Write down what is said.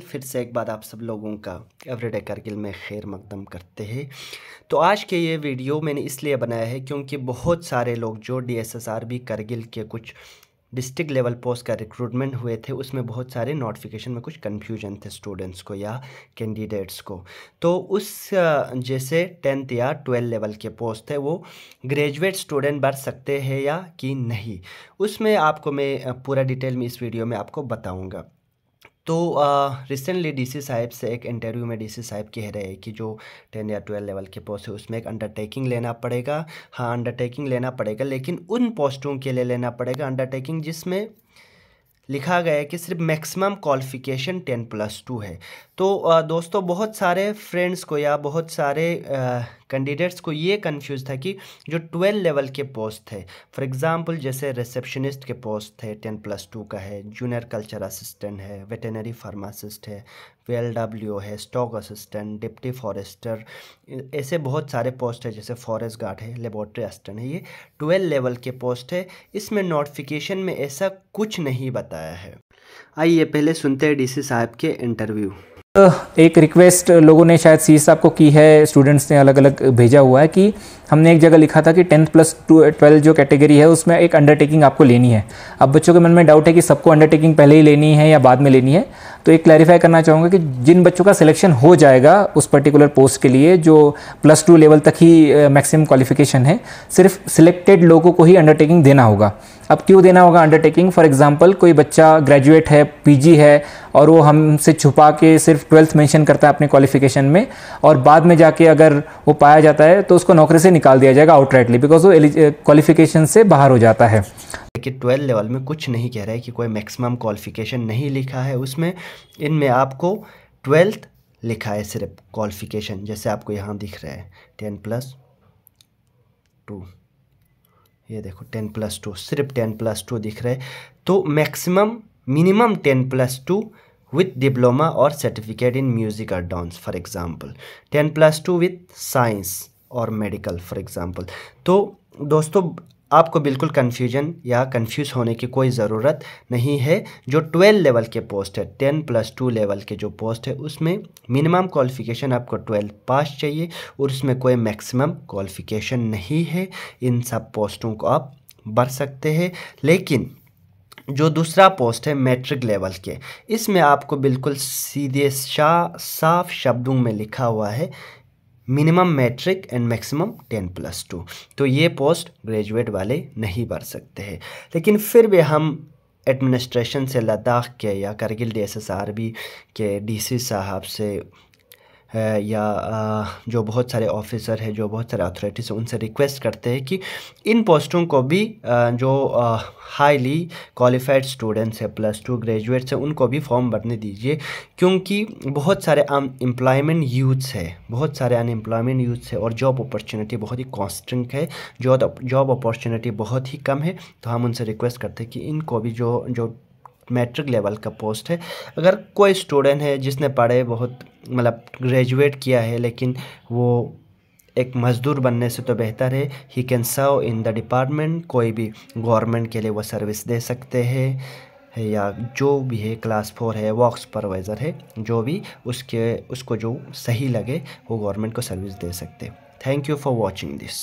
फिर से एक बार आप सब लोगों का एवरीडे करगिल में खैर मकदम करते हैं तो आज के ये वीडियो मैंने इसलिए बनाया है क्योंकि बहुत सारे लोग जो डीएसएसआरबी करगिल के कुछ डिस्ट्रिक्ट लेवल पोस्ट का रिक्रूटमेंट हुए थे उसमें बहुत सारे नोटिफिकेशन में कुछ कन्फ्यूजन थे स्टूडेंट्स को या कैंडिडेट्स को तो उस जैसे टेंथ या ट्वेल्थ लेवल के पोस्ट थे वो ग्रेजुएट स्टूडेंट बढ़ सकते हैं या कि नहीं उसमें आपको मैं पूरा डिटेल में इस वीडियो में आपको बताऊँगा तो रिसेंटली डी सी साहब से एक इंटरव्यू में डी सी साहब कह रहे हैं कि जो टेन या ट्वेल्व लेवल के पोस्ट है उसमें एक अंडरटेकिंग लेना पड़ेगा हाँ अंडरटेकिंग लेना पड़ेगा लेकिन उन पोस्टों के लिए लेना पड़ेगा अंडरटेकिंग जिसमें लिखा गया है कि सिर्फ maximum qualification ten plus two है तो दोस्तों बहुत सारे फ्रेंड्स को या बहुत सारे कैंडिडेट्स को ये कन्फ्यूज़ था कि जो ट्वेल्व लेवल के पोस्ट थे फॉर एग्ज़ाम्पल जैसे रिसेप्शनिस्ट के पोस्ट थे टेन प्लस टू का है जूनियर कल्चर असिस्टेंट है वेटनरी फार्मासिस्ट है वी है स्टॉक असिस्टेंट डिप्टी फॉरेस्टर ऐसे बहुत सारे पोस्ट है जैसे फॉरेस्ट गार्ड है लेबॉरट्री असिस्टेंट है ये ट्वेल्व लेवल के पोस्ट है इसमें नोटिफिकेशन में ऐसा कुछ नहीं बताया है आइए पहले सुनते हैं डीसी साहब के इंटरव्यू एक रिक्वेस्ट लोगों ने शायद सी साहब को की है स्टूडेंट्स ने अलग अलग भेजा हुआ है कि हमने एक जगह लिखा था कि टेंथ प्लस टू ट्वेल्थ जो कैटेगरी है उसमें एक अंडरटेकिंग आपको लेनी है अब बच्चों के मन में डाउट है कि सबको अंडरटेकिंग पहले ही लेनी है या बाद में लेनी है तो एक क्लैरिफाई करना चाहूँगा कि जिन बच्चों का सिलेक्शन हो जाएगा उस पर्टिकुलर पोस्ट के लिए जो प्लस टू लेवल तक ही मैक्सिमम क्वालिफिकेशन है सिर्फ सिलेक्टेड लोगों को ही अंडरटेकिंग देना होगा अब क्यों देना होगा अंडरटेकिंग फॉर एग्जाम्पल कोई बच्चा ग्रेजुएट है पीजी है और वो हमसे छुपा के सिर्फ ट्वेल्थ मेंशन करता है अपने क्वालिफिकेशन में और बाद में जाके अगर वो पाया जाता है तो उसको नौकरी से निकाल दिया जाएगा आउटराइटली बिकॉज वो क्वालिफिकेशन से बाहर हो जाता है कि ट्वेल्थ लेवल में कुछ नहीं कह रहा है कि कोई मैक्सिमम क्वालिफिकेशन नहीं लिखा है उसमें इनमें आपको ट्वेल्थ लिखा है सिर्फ क्वालिफिकेशन जैसे आपको यहाँ दिख रहा है टेन प्लस टू ये देखो टेन प्लस टू सिर्फ टेन प्लस टू दिख रहा है तो maximum minimum ten plus two with diploma और सर्टिफिकेट इन म्यूजिक और dance for example ten plus two with science और मेडिकल फॉर एग्ज़ाम्पल तो दोस्तों आपको बिल्कुल कन्फ्यूजन या कन्फ्यूज़ होने की कोई ज़रूरत नहीं है जो ट्वेल्व लेवल के पोस्ट है टेन प्लस टू लेवल के जो पोस्ट है उसमें मिनिमम क्वालिफिकेशन आपको ट्वेल्व पास चाहिए और उसमें कोई मैक्सिमम क्वालिफिकेशन नहीं है इन सब पोस्टों को आप भर सकते हैं लेकिन जो दूसरा पोस्ट है मैट्रिक लेवल के इसमें आपको बिल्कुल सीधे साफ शब्दों में लिखा हुआ है minimum matric and maximum ten plus two तो ये पोस्ट ग्रेजुएट वाले नहीं भर सकते हैं लेकिन फिर भी हम एडमिनिस्ट्रेशन से लद्दाख के या Kargil D S S R B के डी सी साहब से है या जो बहुत सारे ऑफिसर है जो बहुत सारे अथॉरिटीज़ हैं उनसे रिक्वेस्ट करते हैं कि इन पोस्टों को भी जो हाईली क्वालिफाइड स्टूडेंट्स हैं प्लस टू ग्रेजुएट्स हैं उनको भी फॉर्म भरने दीजिए क्योंकि बहुत सारे एम्प्लॉयमेंट यूथ्स है बहुत सारे अनएम्प्लॉयमेंट यूथ्स है और जॉब अपॉर्चुनिटी बहुत ही कॉन्स्टेंट है जॉब अपॉर्चुनिटी बहुत ही कम है तो हम उनसे रिक्वेस्ट करते हैं कि इनको भी जो जो मैट्रिक लेवल का पोस्ट है अगर कोई स्टूडेंट है जिसने पढ़े बहुत मतलब ग्रेजुएट किया है लेकिन वो एक मज़दूर बनने से तो बेहतर है he can serve in the department कोई भी गवर्नमेंट के लिए वो सर्विस दे सकते हैं है या जो भी है क्लास फोर है वॉक सुपरवाइज़र है जो भी उसके उसको जो सही लगे वो गवर्नमेंट को सर्विस दे सकते हैं thank you for watching this